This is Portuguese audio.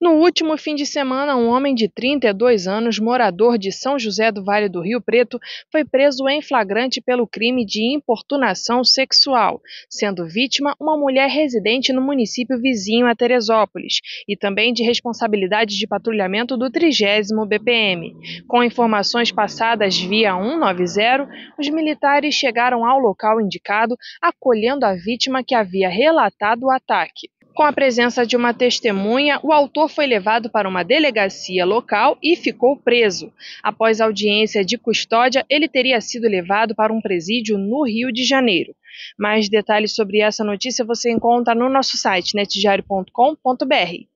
No último fim de semana, um homem de 32 anos, morador de São José do Vale do Rio Preto, foi preso em flagrante pelo crime de importunação sexual, sendo vítima uma mulher residente no município vizinho a Teresópolis e também de responsabilidade de patrulhamento do 30 BPM. Com informações passadas via 190, os militares chegaram ao local indicado, acolhendo a vítima que havia relatado o ataque. Com a presença de uma testemunha, o autor foi levado para uma delegacia local e ficou preso. Após audiência de custódia, ele teria sido levado para um presídio no Rio de Janeiro. Mais detalhes sobre essa notícia você encontra no nosso site netdiário.com.br.